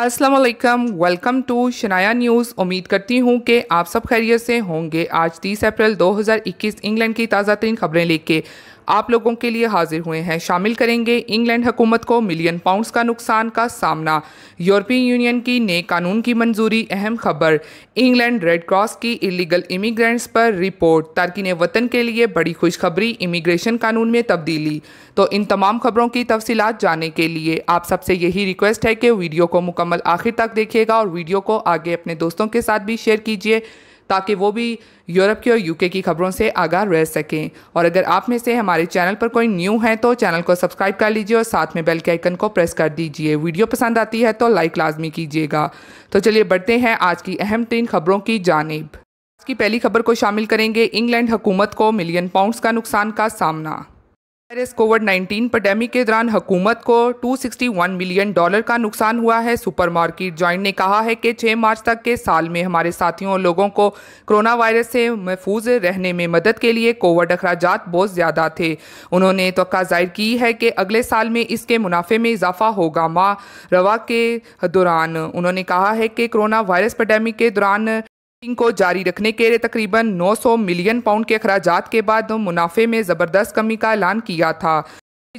अस्सलाम वालेकुम welcome to Shanaya news उम्मीद करती हूँ कि आप सब खैरियत से होंगे आज 30 अप्रैल 2021 इंग्लैंड की ताज़ा तरीन खबरें लेके आप लोगों के लिए हाजिर हुए हैं शामिल करेंगे इंग्लैंड हुकूमत को मिलियन पाउंड्स का नुकसान का सामना यूरोपीय यूनियन की नए कानून की मंजूरी अहम खबर इंग्लैंड रेड क्रॉस की इलीगल इमिग्रेंट्स पर रिपोर्ट तारकिन वतन के लिए बड़ी खुशखबरी इमिग्रेशन कानून में तब्दीली तो इन तमाम खबरों की तफसीत जानने के लिए आप सबसे यही रिक्वेस्ट है कि वीडियो को मुकम्मल आखिर तक देखिएगा और वीडियो को आगे अपने दोस्तों के साथ भी शेयर कीजिए ताकि वो भी यूरोप की और यूके की खबरों से आगाह रह सकें और अगर आप में से हमारे चैनल पर कोई न्यू है तो चैनल को सब्सक्राइब कर लीजिए और साथ में बेल के आइकन को प्रेस कर दीजिए वीडियो पसंद आती है तो लाइक लाजमी कीजिएगा तो चलिए बढ़ते हैं आज की अहम तीन खबरों की जानब आज की पहली खबर को शामिल करेंगे इंग्लैंड हुकूमत को मिलियन पाउंड्स का नुकसान का सामना वायरस कोविड 19 पेडेमिक के दौरान हुकूमत को 261 मिलियन डॉलर का नुकसान हुआ है सुपरमार्केट जॉइंट ने कहा है कि 6 मार्च तक के साल में हमारे साथियों और लोगों को कोरोना वायरस से महफूज रहने में मदद के लिए कोविड अखराज बहुत ज़्यादा थे उन्होंने तो जाहिर की है कि अगले साल में इसके मुनाफे में इजाफा होगा माँ रवा के दौरान उन्होंने कहा है कि कोरोना वायरस पेडेमिक के दौरान को जारी रखने के तकरीबन 900 मिलियन पाउंड के अखराज के बाद मुनाफे में ज़बरदस्त कमी का ऐलान किया था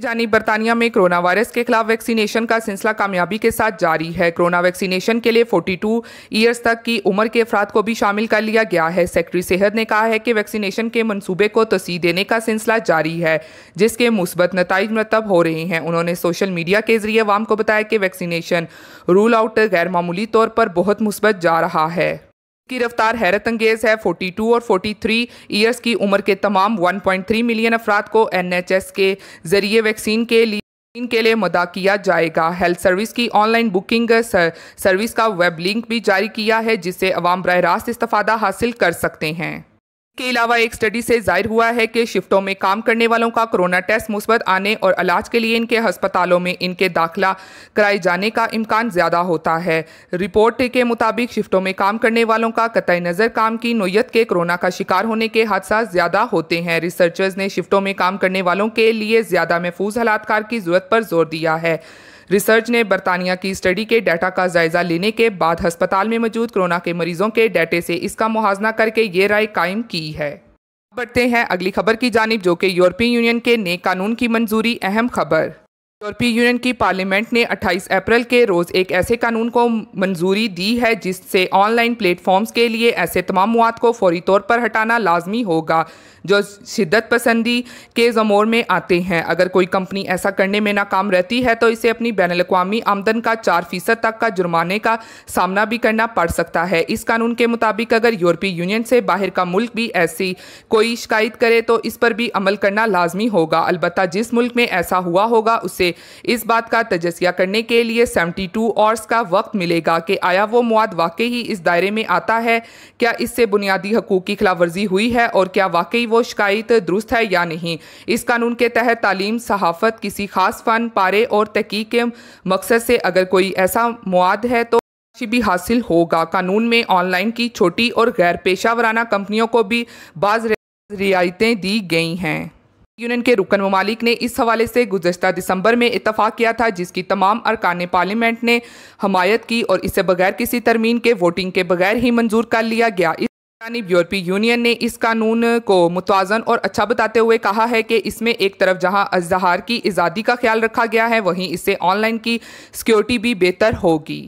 जानी बरतानिया में कोरोना वायरस के खिलाफ वैक्सीनेशन का सिलसिला कामयाबी के साथ जारी है कोरोना वैक्सीनेशन के लिए 42 ईयर्स तक की उम्र के अफराद को भी शामिल कर लिया गया है सेक्रेटरी सेहत ने कहा है कि वैक्सीनेशन के मंसूबे को तसी देने का सिलसिला जारी है जिसके मुस्बत नतज मरतब हो रहे हैं उन्होंने सोशल मीडिया के जरिए अवाम को बताया कि वैक्सीनेशन रूल आउट गैर मामूली तौर पर बहुत मुस्बत जा रहा है की रफ्तार हैरत अंगेज है 42 और 43 ईयर्स की उम्र के तमाम 1.3 मिलियन अफराद को एनएचएस के जरिए वैक्सीन के लिए इनके लिए मदा किया जाएगा हेल्थ सर्विस की ऑनलाइन बुकिंग सर्विस का वेब लिंक भी जारी किया है जिससे अवाम बरह रास्त इस्तः हासिल कर सकते हैं के अलावा एक स्टडी से जाहिर हुआ है कि शिफ्टों में काम करने वालों का कोरोना टेस्ट मुस्बत आने और इलाज के लिए इनके अस्पतालों में इनके दाखिला कराए जाने का इम्कान ज़्यादा होता है रिपोर्ट के मुताबिक शिफ्टों में काम करने वालों का कतई नज़र काम की नोयत के कोरोना का शिकार होने के हादसा ज़्यादा होते हैं रिसर्चर्स ने शिफ्टों में काम करने वालों के लिए ज़्यादा महफूज हलातकार की ज़रूरत पर जोर दिया है रिसर्च ने बरतानिया की स्टडी के डाटा का जायजा लेने के बाद अस्पताल में मौजूद कोरोना के मरीजों के डाटे से इसका मुहाजना करके ये राय कायम की है बढ़ते हैं अगली खबर की जानब जो कि यूरोपीय यूनियन के नए कानून की मंजूरी अहम खबर यूरोपीय यूनियन की पार्लियामेंट ने 28 अप्रैल के रोज़ एक ऐसे कानून को मंजूरी दी है जिससे ऑनलाइन प्लेटफॉर्म्स के लिए ऐसे तमाम मवाद को फौरी तौर पर हटाना लाजमी होगा जो शिद्दत पसंदी के जमोर में आते हैं अगर कोई कंपनी ऐसा करने में नाकाम रहती है तो इसे अपनी बैन अवी आमदन का चार फीसद तक का जुर्माने का सामना भी करना पड़ सकता है इस कानून के मुताबिक अगर यूरोपीय यूनियन से बाहर का मुल्क भी ऐसी कोई शिकायत करे तो इस पर भी अमल करना लाजमी होगा अलबत् जिस मुल्क में ऐसा हुआ होगा उसे इस बात का तजस्या करने के लिए सेवेंटी टू आवर्स का वक्त मिलेगा कि आया वो मवाद वाकई ही इस दायरे में आता है क्या इससे बुनियादी हकूक़ की खिलाफवर्जी हुई है और क्या वाकई वो शिकायत दुरुस्त है या नहीं इस कानून के तहत तालीम सहाफत किसी खास फन पारे और तहकीक के मकसद से अगर कोई ऐसा मवाद है तो भी हासिल होगा कानून में ऑनलाइन की छोटी और गैर पेशा वराना कंपनियों को भी बाज़ रियायतें दी गई हैं यूनियन के रुकन ममालिक ने इस हवाले से गुजशत दिसंबर में इतफाक़ किया था जिसकी तमाम अरकान पार्लियामेंट ने हमायत की और इसे बगैर किसी तरमीन के वोटिंग के बगैर ही मंजूर कर लिया गया जानब यूरोपीय यूनियन ने इस कानून को मुतवाजन और अच्छा बताते हुए कहा है कि इसमें एक तरफ जहां अजहार की आज़ादी का ख्याल रखा गया है वहीं इससे ऑनलाइन की सिक्योरिटी भी बेहतर होगी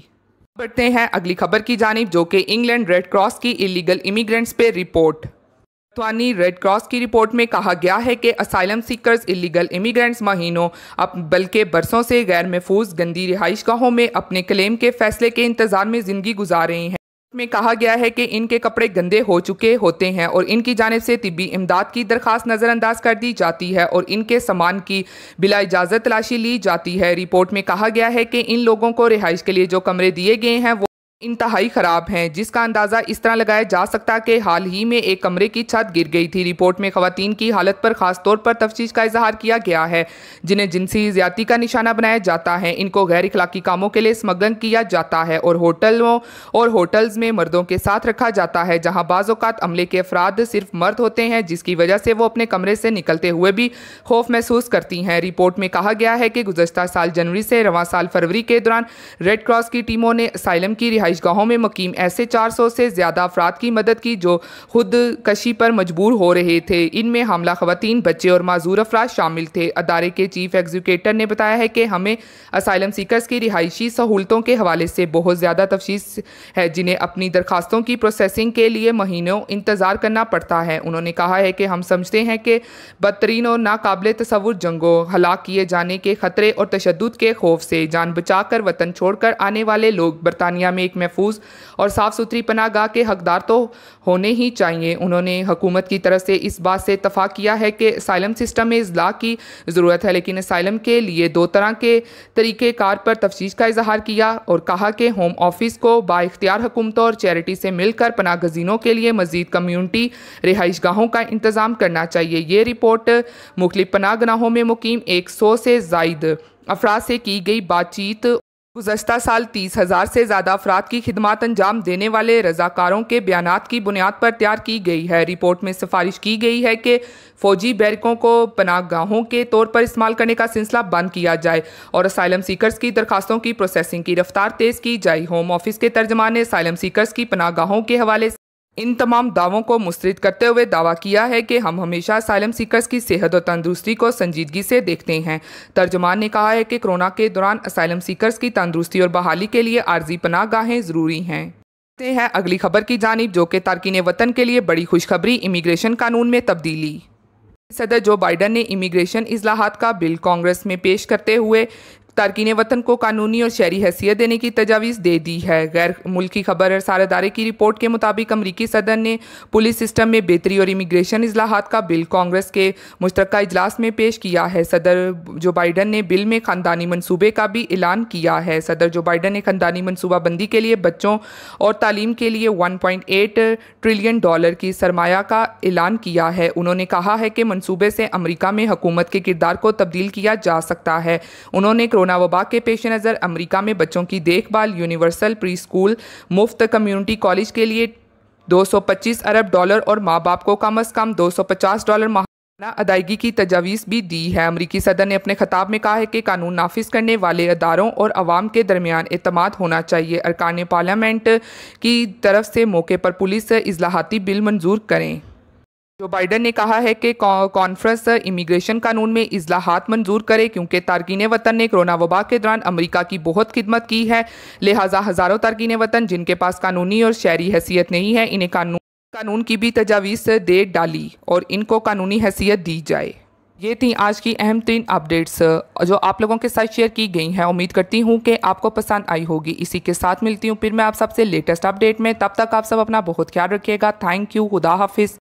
बढ़ते हैं अगली खबर की जानब जो कि इंग्लैंड रेड क्रॉस की इलीगल इमिग्रेंट्स पे रिपोर्ट तवानी रेड क्रॉस की रिपोर्ट में कहा गया है कि असाइलम सीकर्स इलीगल इमिग्रेंट्स महीनों अब बल्कि बरसों से गैर महफूज गंदी रिहाइश गाहों में अपने क्लेम के फैसले के इंतजार में ज़िंदगी गुजार रहे हैं में कहा गया है कि इनके कपड़े गंदे हो चुके होते हैं और इनकी जानब से तिबी इमदाद की दरख्वास्त नज़रअंदाज कर दी जाती है और इनके सामान की बिला इजाज़त तलाशी ली जाती है रिपोर्ट में कहा गया है कि इन लोगों को रिहाइश के लिए जो कमरे दिए गए हैं वो इंतहाई खराब हैं जिसका अंदाज़ा इस तरह लगाया जा सकता कि हाल ही में एक कमरे की छत गिर गई थी रिपोर्ट में खवतान की हालत पर खास तौर पर तफ्श का इजहार किया गया है जिन्हें जिनसी ज़्यादा का निशाना बनाया जाता है इनको गैर इखलाकी कामों के लिए स्मगन किया जाता है और होटलों और होटल्स में मर्दों के साथ रखा जाता है जहाँ बाज़ात अमले के अफराद सिर्फ मर्द होते हैं जिसकी वजह से वो अपने कमरे से निकलते हुए भी खौफ महसूस करती हैं रिपोर्ट में कहा गया है कि गुजशत साल जनवरी से रवा साल फरवरी के दौरान रेड क्रॉस की टीमों ने साइलम की गाहों में मुकीम ऐसे 400 से ज़्यादा अफराद की मदद की जो खुद कशी पर मजबूर हो रहे थे इनमें हमला खवतान बच्चे और माजूर अफराद शामिल थे अदारे के चीफ एग्जीक्यूटर ने बताया है कि हमें असाइलम सीकर्स की रिहायशी सहूलतों के हवाले से बहुत ज़्यादा तफ्स है जिन्हें अपनी दरखास्तों की प्रोसेसिंग के लिए महीनों इंतज़ार करना पड़ता है उन्होंने कहा है कि हम समझते हैं कि बदतरीन और नाकबले तस्वुर जंगों हलाक किए जाने के ख़तरे और तशद के खौफ से जान बचा कर वतन छोड़कर आने वाले लोग बरतानिया में एक महफूज और साफ़ सुथरी पना गाह के हकदार तो होने ही चाहिए उन्होंने हुकूमत की तरफ से इस बात से इतफाक़ किया है कि साइलम सिस्टम में अजला की ज़रूरत है लेकिन साइलम के लिए दो तरह के तरीक़ेकार पर तफ्श का इजहार किया और कहा कि होम ऑफिस को बाख्तियार हुकूमतों और चैरिटी से मिलकर पना गजीनों के लिए मजीद कम्यूनिटी रिहाइश गाहों का इंतज़ाम करना चाहिए ये रिपोर्ट मुख्तलिफ पना गाहों में मुकीम एक सौ से जायद अफराद से की गई बातचीत गुजशत साल तीस हज़ार से ज़्यादा अफराद की खिदमत अंजाम देने वाले रजाकारों के बयान की बुनियाद पर तैयार की गई है रिपोर्ट में सिफारिश की गई है कि फ़ौजी बैरकों को पनागाहों के तौर पर इस्तेमाल करने का सिलसिला बंद किया जाए और असाइलम सीकर्स की दरखास्तों की प्रोसेसिंग की रफ्तार तेज़ की जाए होम ऑफिस के तर्जमान ने असाइलम सीकर्स की पनागाहों के हवाले इन तमाम दावों को मुस्तरद करते हुए दावा किया है कि हम हमेशा सालम सीकर्स की सेहत और तंदरुस्ती को संजीदगी से देखते हैं तर्जमान ने कहा है कि कोरोना के दौरान असाइलम सीकर्स की तंदरुस्ती और बहाली के लिए आर्जी पनाह गाहें ज़रूरी हैं हैं अगली खबर की जानब जो कि तारकिन वतन के लिए बड़ी खुशखबरी इमिग्रेशन कानून में तब्दीली सदर जो बाइडन ने इमिग्रेशन अजलाहत का बिल कांग्रेस में पेश करते हुए तारकिन वतन को कानूनी और शहरी हैसियत देने की तजावीज़ दे दी है गैर मुल्की खबर सार अदारे की रिपोर्ट के मुताबिक अमरीकी सदन ने पुलिस सिस्टम में बेहतरी और इमिग्रेशन अजलाहत का बिल कांग्रेस के मुश्तक इजलास में पेश किया है सदर जो बाइडन ने बिल में ख़ानदानी मनसूबे का भी ऐलान किया है सदर जो बाइडन ने ख़ानदानी मनसूबाबंदी के लिए बच्चों और तालीम के लिए one point eight trillion dollar की सरमाया का ऐलान किया है उन्होंने कहा है कि मनसूबे से अमरीका में हुकूमत के किरदार को तब्दील किया जा सकता है उन्होंने कोरोना वबा के पेश नज़र अमरीका में बच्चों की देखभाल यूनिवर्सल प्री स्कूल मुफ्त कम्यूनिटी कॉलेज के लिए 225 अरब डॉलर और माँ बाप को कम अज़ कम 250 डॉलर माहाना अदायगी की तजावीज़ भी दी है अमरीकी सदर ने अपने खिताब में कहा है कि कानून नाफिज करने वाले अदारों और आवाम के दरमियान अतमाद होना चाहिए अरकान पार्लियामेंट की तरफ से मौके पर पुलिस इजलाहाती बिल मंजूर करें जो बाइडन ने कहा है कि कॉन्फ्रेंस इमिग्रेशन कानून में इजलाहात मंजूर करे क्योंकि तारकिन वतन ने कोरोना वबा के दौरान अमेरिका की बहुत खिदमत की है लिहाजा हज़ारों तारकिन वतन जिनके पास कानूनी और शहरी हैसियत नहीं है इन्हें कानून कानून की भी तजावीज़ दे डाली और इनको कानूनी हैसियत दी जाए ये थी आज की अहम तीन अपडेट्स जो आप लोगों के साथ शेयर की गई हैं उम्मीद करती हूँ कि आपको पसंद आई होगी इसी के साथ मिलती हूँ फिर मैं आप सबसे लेटेस्ट अपडेट में तब तक आप सब अपना बहुत ख्याल रखिएगा थैंक यू खुदा हाफिज़